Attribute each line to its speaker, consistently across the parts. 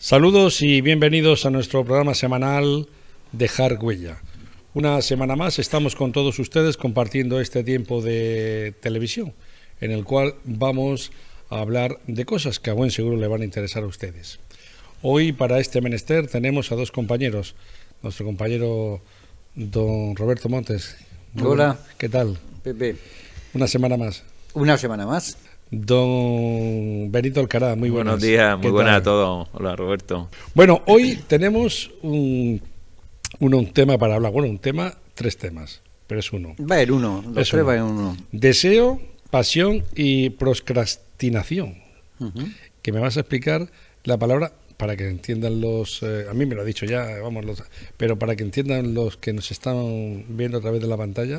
Speaker 1: Saludos y bienvenidos a nuestro programa semanal Dejar Huella. Una semana más estamos con todos ustedes compartiendo este tiempo de televisión en el cual vamos a hablar de cosas que a buen seguro le van a interesar a ustedes. Hoy para este menester tenemos a dos compañeros. Nuestro compañero don Roberto Montes. Hola. ¿Qué tal? Una semana más. Una semana más. Don Benito Alcaraz, muy buenas. Buenos días, muy buenas a
Speaker 2: todos. Hola, Roberto.
Speaker 1: Bueno, hoy tenemos un, tema para hablar. Bueno, un tema, tres temas, pero es uno. Va el uno, los va uno. uno. Deseo, pasión y procrastinación. Que me vas a explicar la palabra para que entiendan los. Eh, a mí me lo ha dicho ya, vamos, pero para que entiendan los que nos están viendo a través de la pantalla,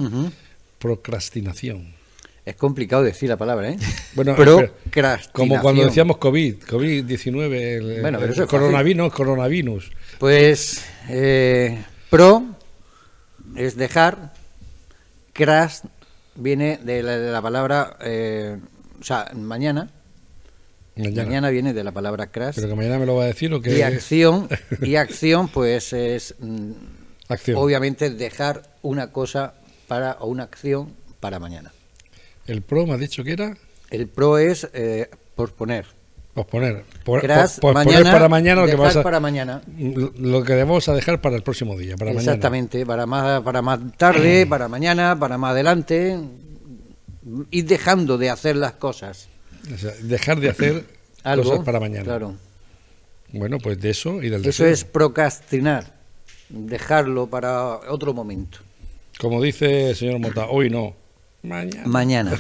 Speaker 1: procrastinación. Es complicado decir la palabra, ¿eh? Bueno, crash Como cuando decíamos COVID, COVID-19, el, bueno, coronavirus, coronavirus. Pues eh, pro
Speaker 3: es dejar, crash viene de la, palabra, eh, o sea, mañana, mañana. viene de la palabra crash. Pero que mañana
Speaker 1: me lo va a decir o que... Y acción,
Speaker 3: y acción pues es... Mm, acción. Obviamente dejar una cosa para, o una acción para mañana. ¿El PRO me ha dicho que era? El PRO es eh, posponer.
Speaker 1: Posponer. Por, poner para mañana lo que vas a, para mañana. Lo que debemos a dejar para el próximo día, para Exactamente,
Speaker 3: para más, para más tarde, mm. para mañana, para más adelante. Ir dejando de hacer las cosas.
Speaker 1: dejar de hacer cosas para mañana. Claro. Bueno, pues de eso y del Eso es
Speaker 3: procrastinar, dejarlo para otro momento.
Speaker 1: Como dice el señor Mota, hoy no,
Speaker 3: Mañana.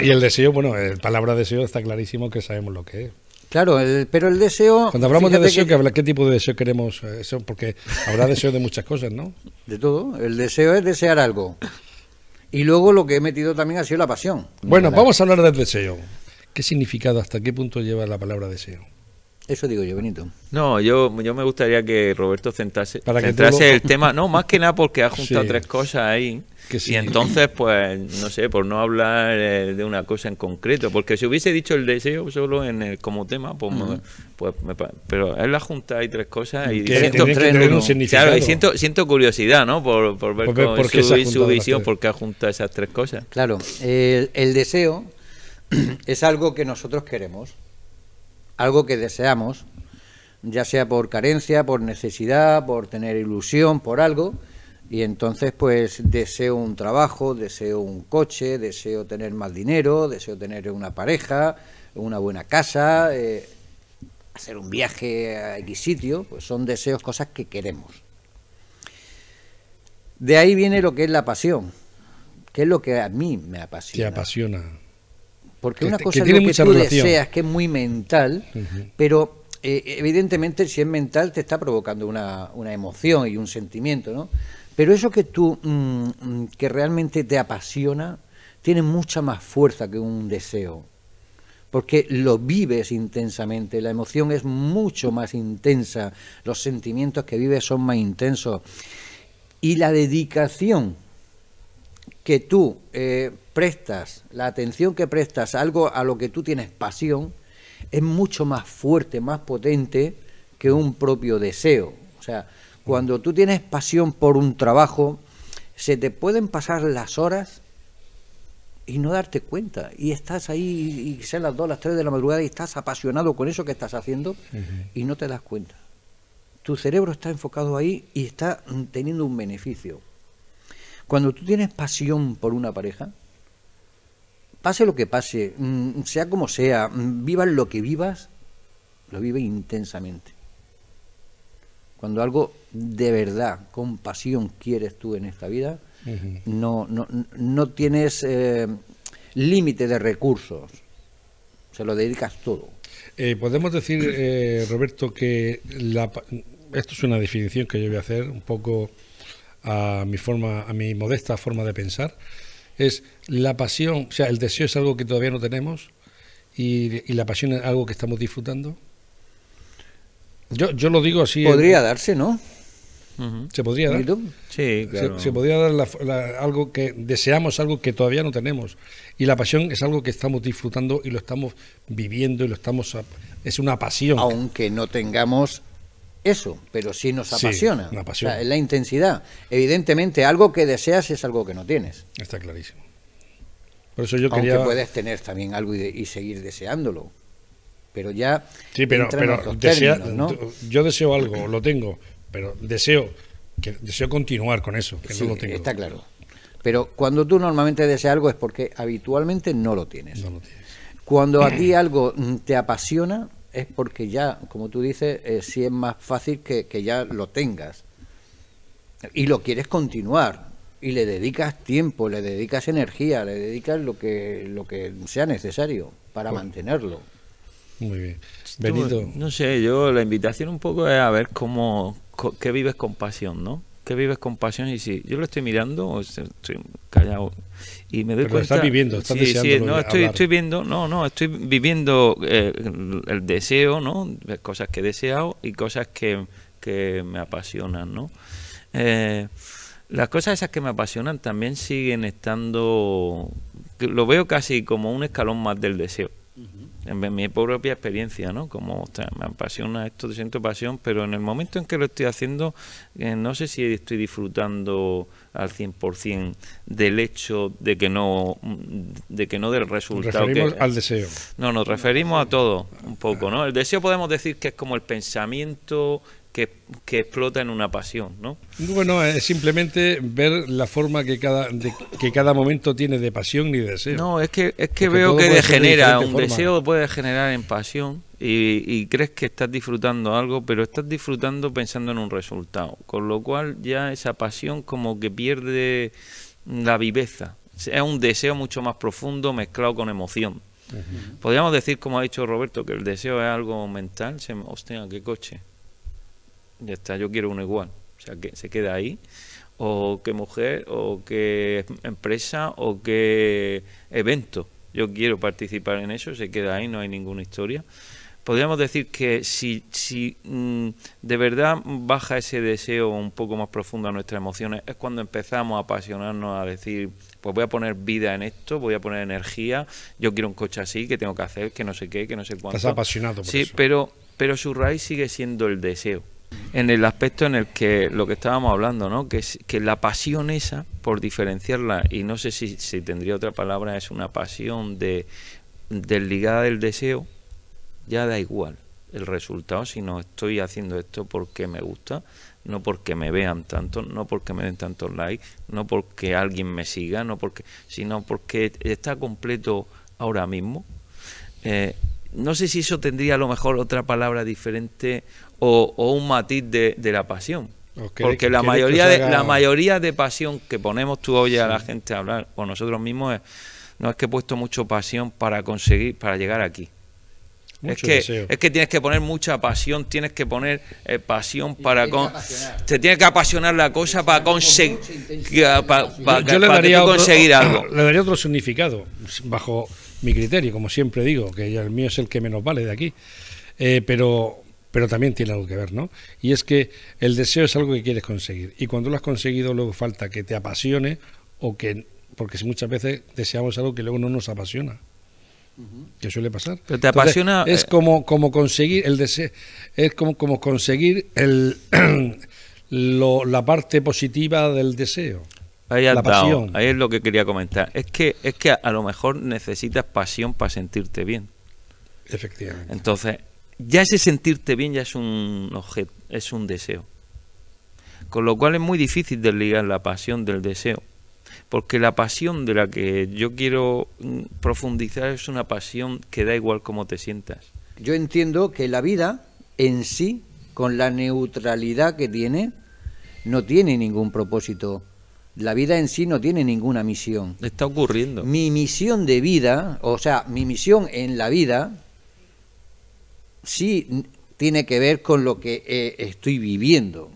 Speaker 1: y el deseo, bueno, el eh, palabra deseo está clarísimo que sabemos lo que es. Claro, pero el deseo. Cuando hablamos de deseo, ¿qué tipo de deseo queremos? Eh, porque habrá deseo de muchas cosas, ¿no?
Speaker 3: De todo. El deseo es desear algo. Y luego lo que he metido también ha sido la pasión.
Speaker 1: Bueno, vamos a hablar del deseo. ¿Qué significado, hasta qué punto lleva la palabra deseo?
Speaker 2: Eso digo yo, Benito. No, yo, yo me gustaría que Roberto centrase, Para que centrase el tema. No, más que nada porque ha juntado tres cosas ahí. Y entonces, pues, no sé, por no hablar eh, de una cosa en concreto, porque si hubiese dicho el deseo solo en como tema, pues, pues, pues pero es la junta hay tres cosas y siento, tres, claro, y siento, siento curiosidad, ¿no? Por, ver cómo, su, visión, por qué ha juntado esas tres cosas.
Speaker 3: Claro, el deseo es algo que nosotros queremos, algo que deseamos, ya sea por carencia, por necesidad, por tener ilusión, por algo y entonces, pues deseo un trabajo, deseo un coche, deseo tener más dinero, deseo tener una pareja, una buena casa, eh, hacer un viaje a X sitio, pues son deseos, cosas que queremos. De ahí viene lo que es la pasión, que es lo que a mí me apasiona.
Speaker 1: Te apasiona. Porque una cosa que es lo que
Speaker 3: que es muy mental, pero eh, evidentemente si es mental te está provocando una, una emoción y un sentimiento, ¿no? Pero eso que tú, mm, mm, que realmente te apasiona, tiene mucha más fuerza que un deseo, porque lo vives intensamente, la emoción es mucho más intensa, los sentimientos que vives son más intensos, y la dedicación que tú eh, prestas, la atención que prestas a algo a lo que tú tienes pasión, es mucho más fuerte, más potente que un propio deseo. O sea, cuando tú tienes pasión por un trabajo, se te pueden pasar las horas y no darte cuenta. Y estás ahí, y sean las 2, las 3 de la madrugada, y estás apasionado con eso que estás haciendo y no te das cuenta. Tu cerebro está enfocado ahí y está teniendo un beneficio. Cuando tú tienes pasión por una pareja, pase lo que pase, mm, sea como sea, mm, vivas lo que vivas, lo vive intensamente. Cuando algo de verdad, con pasión quieres tú en esta vida, no, no, no, tienes eh, límite de recursos, se lo dedicas todo.
Speaker 1: Eh, podemos decir, eh, Roberto, que esto es una definición que yo voy a hacer un poco a mi forma, a mi modesta forma de pensar, es la pasión, o sea, el deseo es algo que todavía no tenemos y, la pasión es algo que estamos disfrutando. Yo, yo lo digo así. Podría darse, ¿no? Se podría dar. se, dar algo que deseamos, algo que todavía no tenemos. Y la pasión es algo que estamos disfrutando y lo estamos viviendo y lo estamos. Es una pasión. Aunque
Speaker 3: no tengamos eso, pero sí nos apasiona. pasión. la
Speaker 1: intensidad.
Speaker 3: Evidentemente, algo que deseas es algo que no tienes. Está clarísimo. Por eso yo Aunque puedes tener también algo y, seguir deseándolo. Pero ya. Sí, pero,
Speaker 1: yo deseo algo, lo tengo, pero deseo, deseo continuar con eso, que lo tengo. Está claro. Pero cuando tú normalmente deseas algo es porque habitualmente
Speaker 3: no lo tienes. Cuando a ti algo mm, te apasiona es porque ya, como tú dices, si eh, sí es más fácil que, ya lo tengas. Y lo quieres continuar, y le dedicas tiempo, le dedicas energía, le dedicas lo que, lo que sea necesario para pues mantenerlo.
Speaker 1: Muy bien. Benito. no sé,
Speaker 2: yo la invitación un poco es a ver cómo, que vives con pasión, ¿no? Que vives con pasión y si yo lo estoy mirando, estoy callado y me doy cuenta. Lo estás viviendo, estás sí, no, estoy, no, no, estoy viviendo eh, el deseo, ¿no? Cosas que he deseado y cosas que, que me apasionan, ¿no? Eh, las cosas esas que me apasionan también siguen estando, lo veo casi como un escalón más del deseo. En mi propia experiencia, ¿no? Como, me apasiona esto, te siento pasión, pero en el momento en que lo estoy haciendo, eh, no sé si estoy disfrutando al 100% del hecho de que no mm, de que no del resultado referimos al deseo no nos referimos a todo un poco no el deseo podemos decir que es como el pensamiento que, explota en una pasión, ¿no?
Speaker 1: Bueno, es simplemente ver la forma que cada, que cada momento tiene de pasión y de deseo. No, es que, es que veo que degenera, un deseo
Speaker 2: puede generar en pasión y, crees que estás disfrutando algo, pero estás disfrutando pensando en un resultado, con lo cual ya esa pasión como que pierde la viveza. Es un deseo mucho más profundo mezclado con emoción. Podríamos decir, como ha dicho Roberto, que el deseo es algo mental. Se, hostia, qué coche ya está, yo quiero uno igual. O sea, que se queda ahí. O qué mujer, o qué empresa, o qué evento. Yo quiero participar en eso, se queda ahí, no hay ninguna historia. Podríamos decir que si, si mm, de verdad baja ese deseo un poco más profundo a nuestras emociones, es cuando empezamos a apasionarnos, a decir, pues voy a poner vida en esto, voy a poner energía, yo quiero un coche así, que tengo que hacer, que no sé qué, que no sé cuánto. Estás apasionado por sí, pero pero su raíz sigue siendo el deseo en el aspecto en el que lo que estábamos hablando, ¿no? que, es, que la pasión esa, por diferenciarla, y no sé si, si tendría otra palabra, es una pasión de, desligada del deseo, ya da igual el resultado si no estoy haciendo esto porque me gusta, no porque me vean tanto, no porque me den tantos likes, no porque alguien me siga, no porque, sino porque está completo ahora mismo. Eh, no sé si eso tendría a lo mejor otra palabra diferente o, un matiz de, la pasión. Porque la mayoría, de, la mayoría de pasión que ponemos tú hoy a la gente a hablar o nosotros mismos es, no es que he puesto mucho pasión para conseguir, para llegar aquí. es que, es que tienes que poner mucha pasión, tienes que poner eh, pasión para... te tiene que apasionar la cosa para, conseguir... para, conseguir algo.
Speaker 1: Le daría otro significado, bajo mi criterio, como siempre digo, que el mío es el que menos vale de aquí. Eh, pero pero también tiene algo que ver, ¿no? Y es que el deseo es algo que quieres conseguir y cuando lo has conseguido luego falta que te apasione o que, porque muchas veces deseamos algo que luego no nos apasiona. que suele pasar. Pero te apasiona. es eh, como, como conseguir el deseo, es como, como conseguir el, la parte positiva del deseo. Ahí la pasión.
Speaker 2: Ahí es lo que quería comentar. Es que, es que a, lo mejor necesitas pasión para sentirte bien.
Speaker 1: Efectivamente.
Speaker 2: Entonces, ya ese sentirte bien ya es un objeto, es un deseo. Con lo cual es muy difícil desligar la pasión del deseo, porque la pasión de la que yo quiero mm, profundizar es una pasión que da igual cómo te sientas.
Speaker 3: Yo entiendo que la vida en sí, con la neutralidad que tiene, no tiene ningún propósito. La vida en sí no tiene ninguna misión.
Speaker 2: Está ocurriendo.
Speaker 3: Mi misión de vida, o sea, mi misión en la vida, sí tiene que ver con lo que eh, estoy viviendo.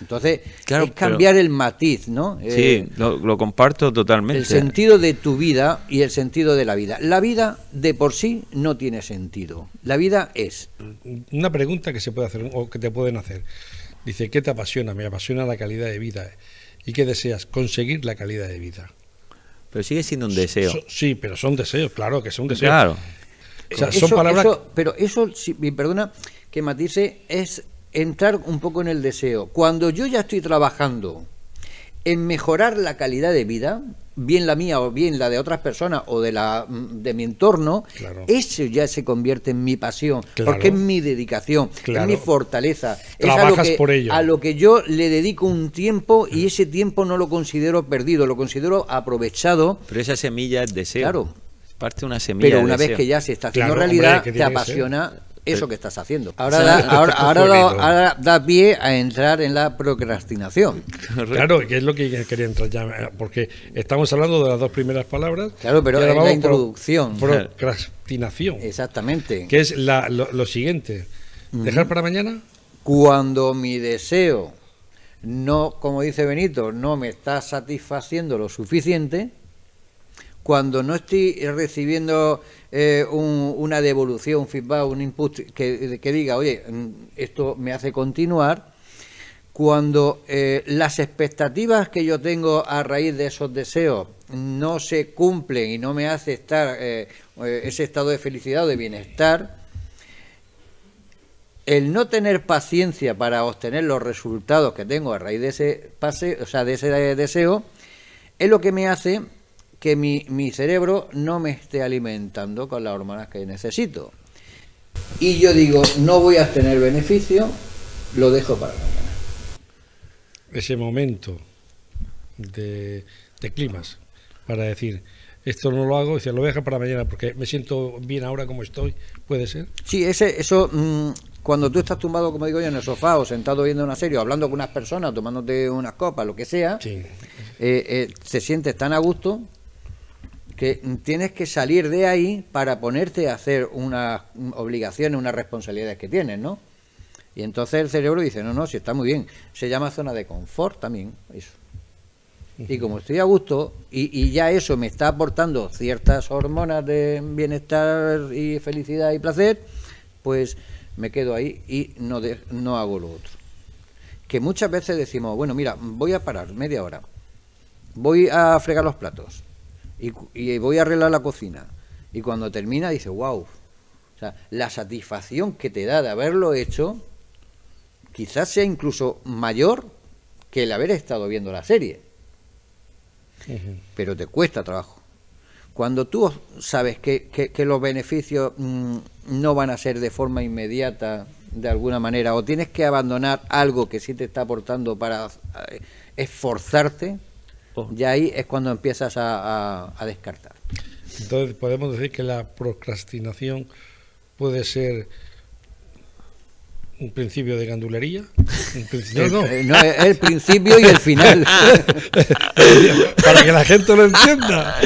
Speaker 3: Entonces, es cambiar
Speaker 2: el matiz, ¿no? Eh, sí, lo, comparto totalmente. El sentido
Speaker 3: de tu vida y el sentido
Speaker 1: de la vida. La vida de por sí no tiene sentido. La vida es. Una pregunta que se puede hacer o que te pueden hacer. Dice, ¿qué te apasiona? Me apasiona la calidad de vida. ¿Y qué deseas? Conseguir la calidad de vida.
Speaker 2: Pero sigue siendo un deseo.
Speaker 1: sí, pero son deseos, claro que son deseos. Claro. Eh,
Speaker 3: pero eso, si, perdona que matice, es entrar un poco en el deseo. Cuando yo ya estoy trabajando en mejorar la calidad de vida, bien la mía o bien la de otras personas o de la mm, de mi entorno, eso ya se convierte en mi pasión, porque es mi dedicación, es mi fortaleza, a lo, que, por ello. a lo que yo le dedico un tiempo y ese tiempo no lo considero perdido, lo considero aprovechado.
Speaker 2: Pero esa semilla es deseo parte una semilla. Pero una vez que ya se está haciendo realidad, te apasiona eso que
Speaker 3: estás haciendo. Ahora, da, ahora,
Speaker 1: da pie a entrar en la procrastinación. Claro, que es lo que quería entrar ya, eh, porque estamos hablando de las dos primeras palabras. Claro, pero es la introducción. procrastinación. Exactamente. Que es lo, siguiente.
Speaker 3: ¿Dejar para mañana? Cuando mi deseo no, como dice Benito, no me está satisfaciendo lo suficiente, cuando no estoy recibiendo eh, una devolución, un feedback, un input que, diga, oye, mm, esto me hace continuar, cuando eh, las expectativas que yo tengo a raíz de esos deseos no se cumplen y no me hace estar eh, ese estado de felicidad o de bienestar, el no tener paciencia para obtener los resultados que tengo a raíz de ese pase, o sea, de ese deseo, es lo que me hace que mi, mi cerebro no me esté alimentando con las hormonas que necesito. Y yo digo, no voy a tener beneficio, lo dejo para mañana.
Speaker 1: Ese momento de, climas para decir, esto no lo hago, se lo dejo para mañana porque me siento bien ahora como estoy, ¿puede ser?
Speaker 3: Sí, ese, eso, mm, cuando tú estás tumbado, como digo yo, en el sofá o sentado viendo una serie o hablando con unas personas, tomándote unas copas, lo que sea, eh, eh, Se sientes tan a gusto que tienes que salir de ahí para ponerte a hacer unas obligaciones, unas responsabilidades que tienes, ¿no? Y entonces el cerebro dice, no, no, si está muy bien. Se llama zona de confort también, eso. Y como estoy a gusto y, ya eso me está aportando ciertas hormonas de bienestar y felicidad y placer, pues me quedo ahí y no, no hago lo otro. Que muchas veces decimos, bueno, mira, voy a parar media hora, voy a fregar los platos, y, voy a arreglar la cocina. Y cuando termina dice, wow. O sea, la satisfacción que te da de haberlo hecho quizás sea incluso mayor que el haber estado viendo la serie. Pero te cuesta trabajo. Cuando tú sabes que, que, los beneficios mm, no van a ser de forma inmediata, de alguna manera, o tienes que abandonar algo que sí te está aportando para eh, esforzarte, y ahí es cuando empiezas a descartar.
Speaker 1: Entonces podemos decir que la procrastinación puede ser un principio de gandulería. no, no. Eh, el principio y el final. Para que la gente lo entienda.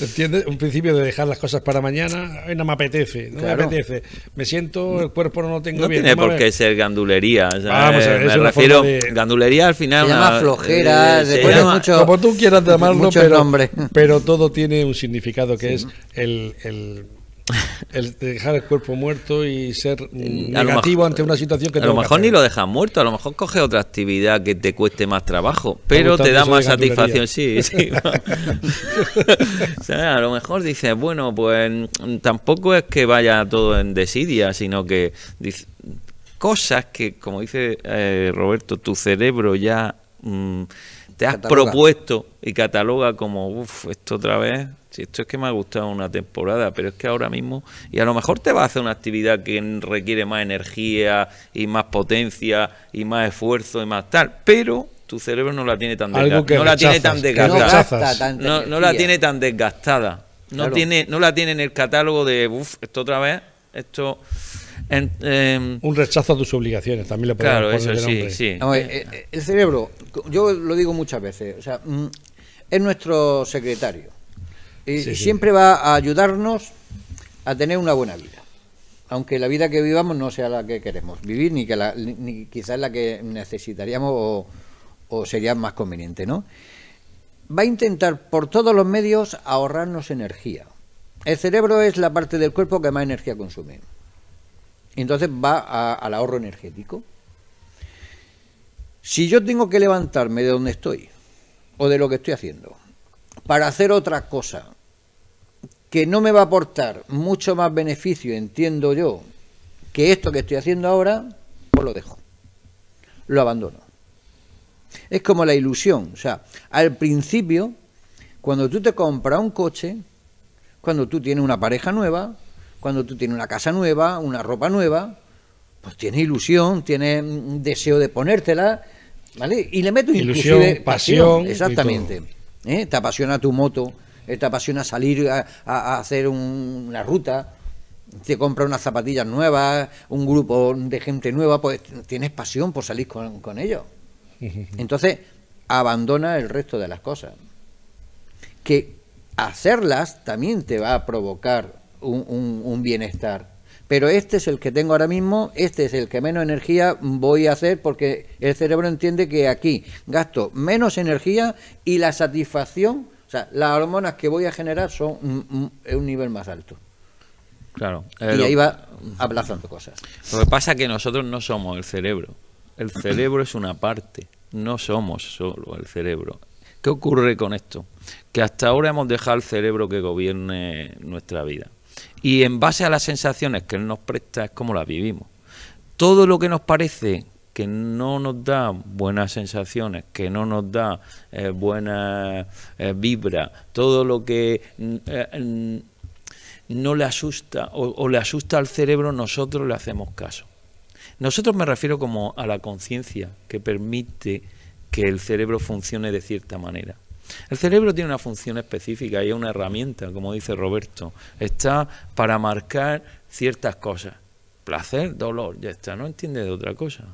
Speaker 1: ¿Entiendes? Un principio de dejar las cosas para mañana. no me apetece, no me apetece. Me siento, el cuerpo no lo tengo bien. No tiene por qué
Speaker 2: ser gandulería. Eh, me refiero, gandulería al final. Se llama flojera, eh, se
Speaker 1: mucho, como tú quieras llamarlo, pero, todo tiene un significado que es el el dejar el cuerpo muerto y ser negativo ante una situación que a lo mejor
Speaker 2: ni lo dejas muerto a lo mejor coge otra actividad que te cueste más trabajo pero te da más satisfacción sí a lo mejor dices bueno pues mm, tampoco es que vaya todo en desidia sino que cosas que como dice eh, Roberto tu cerebro ya mm, te has propuesto y cataloga como, uff, esto otra vez, si esto es que me ha gustado una temporada, pero es que ahora mismo, y a lo mejor te vas a hacer una actividad que requiere más energía y más potencia y más esfuerzo y más tal, pero tu cerebro no la tiene tan Algo no la tiene tan desgastada. No, la tiene tan desgastada. No, tiene, no la tiene en el catálogo de, uff, esto otra vez, esto...
Speaker 1: Em, un rechazo a tus obligaciones, también le podemos poner eso nombre
Speaker 2: eh, eh,
Speaker 3: el, cerebro, yo lo digo muchas veces, o sea, mm, es nuestro secretario. Y siempre va a ayudarnos a tener una buena vida. Aunque la vida que vivamos no sea la que queremos vivir, ni, que la, quizás la que necesitaríamos o, o sería más conveniente, ¿no? Va a intentar por todos los medios ahorrarnos energía. El cerebro es la parte del cuerpo que más energía consume. Entonces va al ahorro energético. Si yo tengo que levantarme de donde estoy o de lo que estoy haciendo para hacer otra cosa que no me va a aportar mucho más beneficio, entiendo yo, que esto que estoy haciendo ahora, pues lo dejo. Lo abandono. Es como la ilusión. O sea, al principio, cuando tú te compras un coche, cuando tú tienes una pareja nueva, cuando tú tienes una casa nueva, una ropa nueva, pues tienes ilusión, tienes deseo de ponértela, ¿vale? Y le metes ilusión, pasión. exactamente. ¿eh? Te apasiona tu moto, eh, te apasiona salir a, hacer una ruta, te compra unas zapatillas nuevas, un grupo de gente nueva, pues tienes pasión por salir con, con ellos. Entonces, abandona el resto de las cosas. Que hacerlas también te va a provocar un, bienestar pero este es el que tengo ahora mismo, este es el que menos energía voy a hacer porque el cerebro entiende que aquí gasto menos energía y la satisfacción, o sea, las hormonas que voy a generar son un, un nivel más alto.
Speaker 2: Claro. y eh, ahí va aplazando cosas. Lo que pasa es que nosotros no somos el cerebro. El cerebro es una parte, no somos solo el cerebro. ¿Qué ocurre con esto? Que hasta ahora hemos dejado el cerebro que gobierne nuestra vida y en base a las sensaciones que él nos presta es como las vivimos. Todo lo que nos parece que no nos da buenas sensaciones, que no nos da eh, buena eh, vibra, todo lo que mm, eh, mm, no le asusta o, o, le asusta al cerebro, nosotros le hacemos caso. Nosotros me refiero como a la conciencia que permite que el cerebro funcione de cierta manera. El cerebro tiene una función específica y es una herramienta, como dice Roberto. Está para marcar ciertas cosas. Placer, dolor, ya está. No entiende de otra cosa.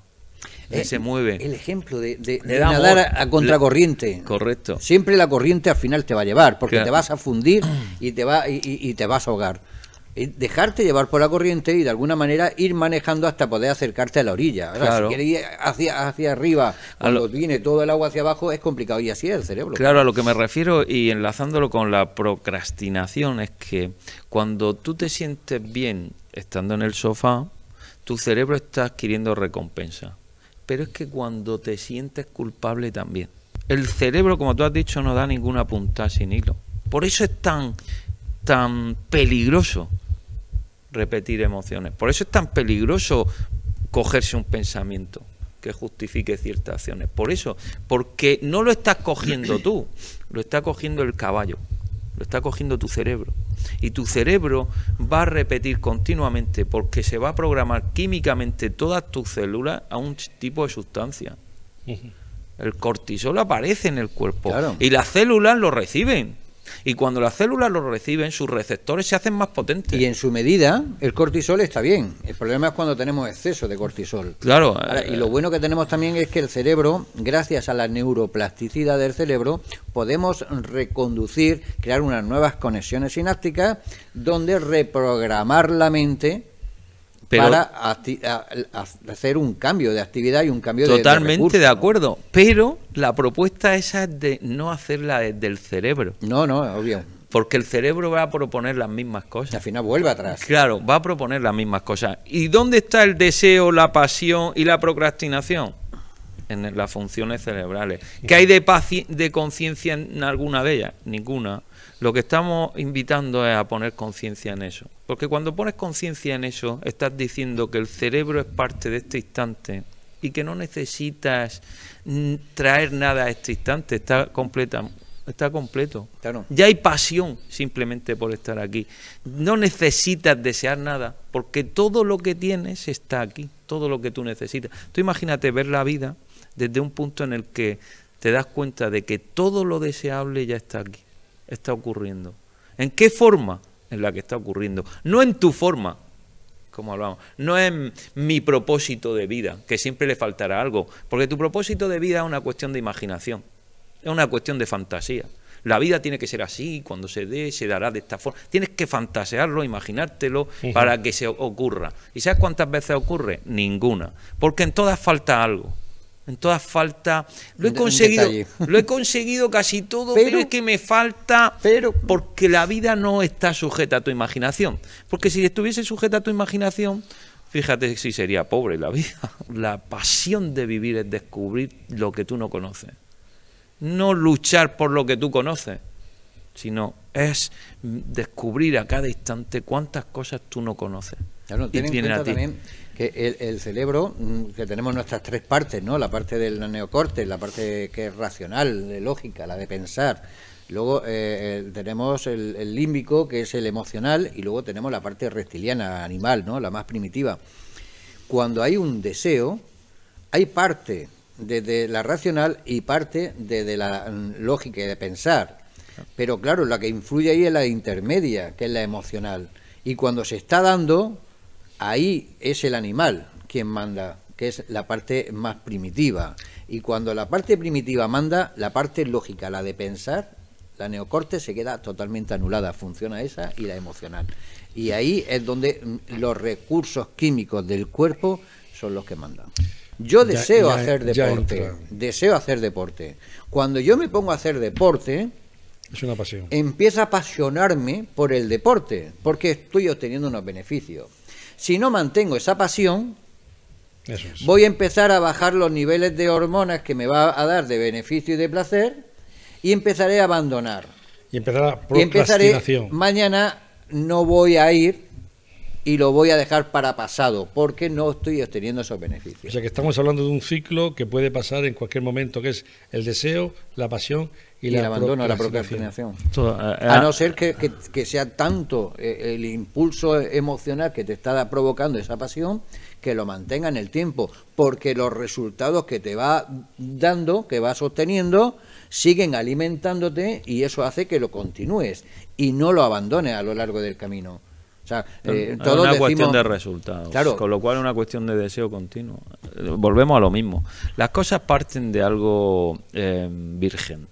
Speaker 2: se eh, mueve. El
Speaker 3: ejemplo de, de, nadar a, contracorriente. correcto. Siempre la corriente al final te va a llevar, porque te vas a fundir y te, va, y, y te vas a ahogar. Eh, dejarte llevar por la corriente y de alguna manera ir manejando hasta poder acercarte a la orilla. Si quieres ir hacia, hacia arriba, cuando viene todo el agua hacia abajo, es complicado y así es el cerebro. Claro, a lo que
Speaker 2: me refiero y enlazándolo con la procrastinación es que cuando tú te sientes bien estando en el sofá, tu cerebro está adquiriendo recompensa. Pero es que cuando te sientes culpable también. El cerebro, como tú has dicho, no da ninguna punta sin hilo. Por eso es tan, tan peligroso repetir emociones. Por eso es tan peligroso cogerse un pensamiento que justifique ciertas acciones. Por eso, porque no lo estás cogiendo tú, lo está cogiendo el caballo, lo está cogiendo tu cerebro. Y tu cerebro va a repetir continuamente porque se va a programar químicamente todas tus células a un tipo de sustancia. El cortisol aparece en el cuerpo y las células lo reciben. Y cuando las células lo reciben, sus receptores se hacen más potentes. Y en su medida, el cortisol está bien.
Speaker 3: El problema es cuando tenemos exceso de cortisol.
Speaker 2: Claro. y
Speaker 3: eh, lo eh. bueno que tenemos también es que el cerebro, gracias a la neuroplasticidad del cerebro, podemos reconducir, crear unas nuevas conexiones sinápticas, donde reprogramar la mente
Speaker 2: para
Speaker 3: hacer un cambio de actividad y un cambio de Totalmente de,
Speaker 2: acuerdo, pero la propuesta esa es de no hacerla desde el cerebro. No, no, es obvio. Porque el cerebro va a proponer las mismas cosas. Y al final vuelve atrás. Claro, va a proponer las mismas cosas. ¿Y dónde está el deseo, la pasión y la procrastinación? En las funciones cerebrales. ¿Qué hay de, de conciencia en alguna de ellas? Ninguna. Lo que estamos invitando es a poner conciencia en eso. Porque cuando pones conciencia en eso, estás diciendo que el cerebro es parte de este instante y que no necesitas traer nada a este instante, está completa, está completo. Ya hay pasión simplemente por estar aquí. No necesitas desear nada, porque todo lo que tienes está aquí, todo lo que tú necesitas. Tú imagínate ver la vida desde un punto en el que te das cuenta de que todo lo deseable ya está aquí está ocurriendo. ¿En qué forma? En la que está ocurriendo. No en tu forma, como hablamos. No en mi propósito de vida, que siempre le faltará algo. Porque tu propósito de vida es una cuestión de imaginación. Es una cuestión de fantasía. La vida tiene que ser así, cuando se dé, se dará de esta forma. Tienes que fantasearlo, imaginártelo, para que se ocurra. ¿Y sabes cuántas veces ocurre? Ninguna. Porque en todas falta algo en todas falta. Lo he conseguido, lo he conseguido casi todo, pero, es que me falta pero, porque la vida no está sujeta a tu imaginación. Porque si estuviese sujeta a tu imaginación, fíjate si sería pobre la vida. La pasión de vivir es descubrir lo que tú no conoces. No luchar por lo que tú conoces, sino es descubrir a cada instante cuántas cosas tú no conoces. y tienen a ti
Speaker 3: que el, cerebro, mm, que tenemos nuestras tres partes, ¿no? La parte del neocorte, la parte que es racional, de lógica, la de pensar. Luego eh, eh, tenemos el, límbico, que es el emocional, y luego tenemos la parte reptiliana, animal, ¿no? La más primitiva. Cuando hay un deseo, hay parte desde de la racional y parte desde de la mm, lógica y de pensar. Pero claro, la que influye ahí es la intermedia, que es la emocional. Y cuando se está dando, ahí es el animal quien manda, que es la parte más primitiva. Y cuando la parte primitiva manda, la parte lógica, la de pensar, la neocorte se queda totalmente anulada, funciona esa y la emocional. Y ahí es donde mm, los recursos químicos del cuerpo son los que mandan. Yo deseo hacer deporte, deseo hacer deporte. Cuando yo me pongo a hacer deporte, es una pasión. Empieza a apasionarme por el deporte, porque estoy obteniendo unos beneficios. Si no mantengo esa pasión, voy a empezar a bajar los niveles de hormonas que me va a dar de beneficio y de placer y empezaré a abandonar.
Speaker 1: Y a procrastinación.
Speaker 3: mañana no voy a ir y lo voy a dejar para pasado porque no estoy obteniendo esos beneficios.
Speaker 1: O sea que estamos hablando de un ciclo que puede pasar en cualquier momento, que es el deseo, la pasión y, el abandono, a la procrastinación. Eh, eh, a no
Speaker 3: ser que, que, sea tanto eh, el impulso emocional que te está provocando esa pasión que lo mantenga en el tiempo, porque los resultados que te va dando, que vas obteniendo, siguen alimentándote y eso hace que lo continúes y no lo abandones a lo largo del camino. O sea, eh, una cuestión de
Speaker 2: resultados, con lo cual es una cuestión de deseo continuo. Volvemos a lo mismo. Las cosas parten de algo eh, virgen.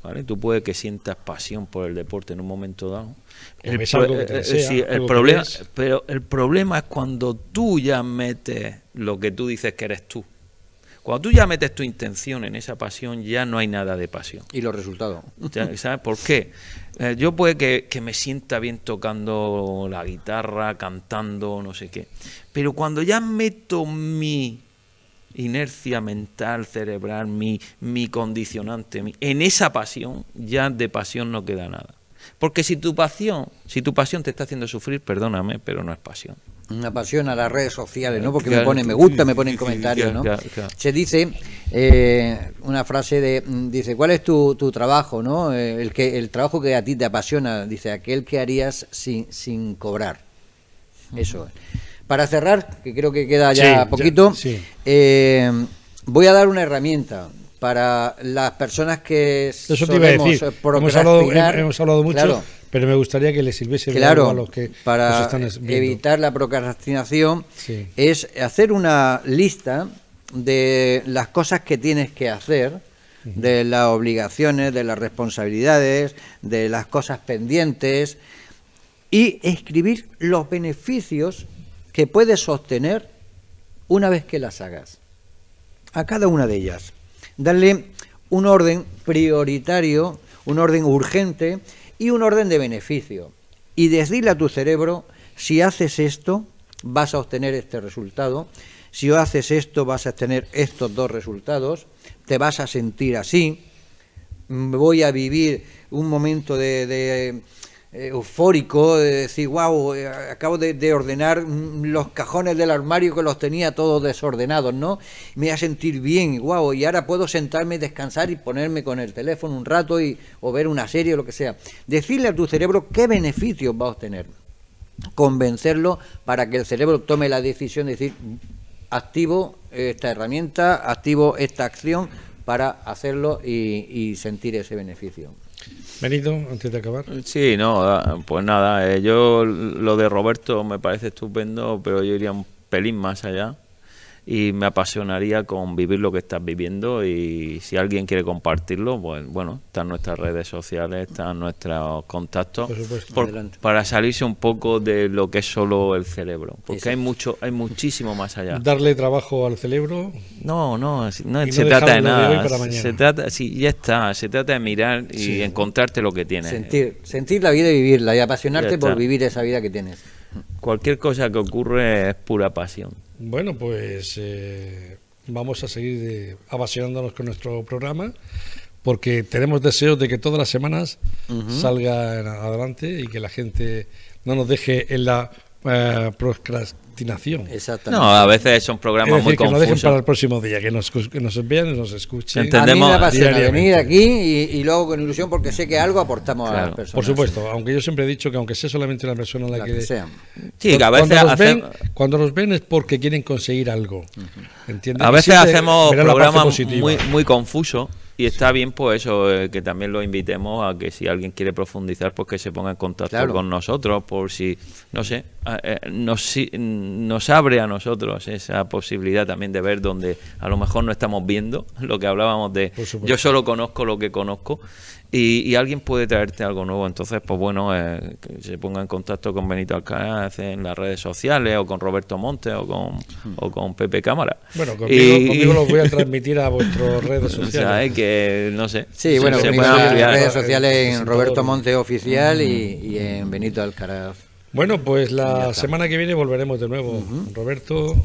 Speaker 2: ¿Vale? Tú puedes que sientas pasión por el deporte en un momento dado. El, eh, problema, pero el problema es cuando tú ya metes lo que tú dices que eres tú. Cuando tú ya metes tu intención en esa pasión, ya no hay nada de pasión. Y los resultados. ¿Sabes por qué? Eh, yo puede que, me sienta bien tocando la guitarra, cantando, no sé qué. Pero cuando ya meto mi inercia mental, cerebral, mi, condicionante, en esa pasión, ya de pasión no queda nada. Porque si tu pasión, si tu pasión te está haciendo sufrir, perdóname, pero no es pasión me apasiona las
Speaker 3: redes sociales, ¿no? Porque me pone me gusta, me ponen comentario, comentarios, ¿no? Se dice eh, una frase de mm, dice, ¿cuál es tu, tu trabajo, no? Eh, el que el trabajo que a ti te apasiona, dice, aquel que harías sin sin cobrar. Eso. Para cerrar, que creo que queda ya poquito, eh, voy a dar una herramienta para las personas que Eso solemos te iba a decir. hemos hablado mucho
Speaker 1: pero me gustaría que le sirviese claro, a los que para evitar
Speaker 3: la procrastinación es hacer una lista de las cosas que tienes que hacer de las obligaciones, de las responsabilidades, de las cosas pendientes y escribir los beneficios que puedes obtener una vez que las hagas. A cada una de ellas. Darle un orden prioritario, un orden urgente y un orden de beneficio. Y a tu cerebro, si haces esto, vas a obtener este resultado, si haces esto, vas a obtener estos dos resultados, te vas a sentir así, mm, voy a vivir un momento de eh, eufórico de decir, wow, eh, acabo de, ordenar mm, los cajones del armario que los tenía todos desordenados, ¿no? Me voy a sentir bien, wow, y ahora puedo sentarme, descansar y ponerme con el teléfono un rato y, o ver una serie o lo que sea. Decirle a tu cerebro qué beneficios va a obtener. Convencerlo para que el cerebro tome la decisión de decir, activo esta herramienta, activo esta acción para hacerlo y sentir ese beneficio.
Speaker 1: Benito, antes de acabar. Sí,
Speaker 2: no, pues nada, eh, yo lo de Roberto me parece estupendo, pero yo iría un pelín más allá y me apasionaría con vivir lo que estás viviendo y si alguien quiere compartirlo, pues bueno, están nuestras redes sociales, están nuestros contactos por para salirse un poco de lo que es solo el cerebro, porque hay mucho, hay muchísimo más allá. Darle trabajo al cerebro. No, no, no, se trata de nada. se trata, sí, ya está, se trata de mirar y encontrarte lo que tienes. Sentir, sentir la vida y vivirla y apasionarte por
Speaker 1: vivir esa vida que tienes.
Speaker 2: Cualquier cosa que ocurre es pura pasión.
Speaker 1: Bueno, pues eh, vamos a seguir avasionándonos con nuestro programa porque tenemos deseos de que todas las semanas salga adelante y que la gente no nos deje en la eh, procrastinación. Exactamente. No, a veces son programas muy confusos. Que nos dejen para el próximo día, que nos, que nos vean y nos escuchen. Entendemos. A mí me venir
Speaker 3: aquí y, y, luego con ilusión porque sé que algo aportamos a las personas. Por supuesto,
Speaker 1: aunque yo siempre he dicho que aunque sea solamente una persona la, la que, Sí, que a veces cuando, los ven, cuando ven es porque quieren conseguir algo. A veces hacemos programas muy,
Speaker 2: muy confusos y está bien pues eso, eh, que también lo invitemos a que si alguien quiere profundizar, pues que se ponga en contacto con nosotros, por si, no sé, eh, nos, nos abre a nosotros esa posibilidad también de ver donde a lo mejor no estamos viendo lo que hablábamos de yo solo conozco lo que conozco y, alguien puede traerte algo nuevo. Entonces, pues bueno, eh, que se ponga en contacto con Benito Alcaraz en las redes sociales o con Roberto Monte o con, hmm. o con Pepe Cámara. Bueno, conmigo, los voy a
Speaker 1: transmitir a vuestras redes sociales.
Speaker 2: Que no sé. Sí, bueno, se, redes sociales en Roberto Monte Oficial mm.
Speaker 1: y, en Benito Alcaraz. Bueno, pues la semana que viene volveremos de nuevo. Roberto,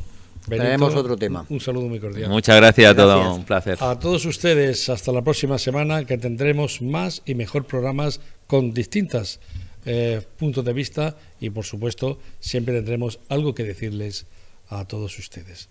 Speaker 1: tenemos otro tema. Un saludo muy cordial. Muchas gracias, a todos, un placer. A todos ustedes, hasta la próxima semana que tendremos más y mejor programas con distintos eh, puntos de vista y por supuesto siempre tendremos algo que decirles a todos ustedes.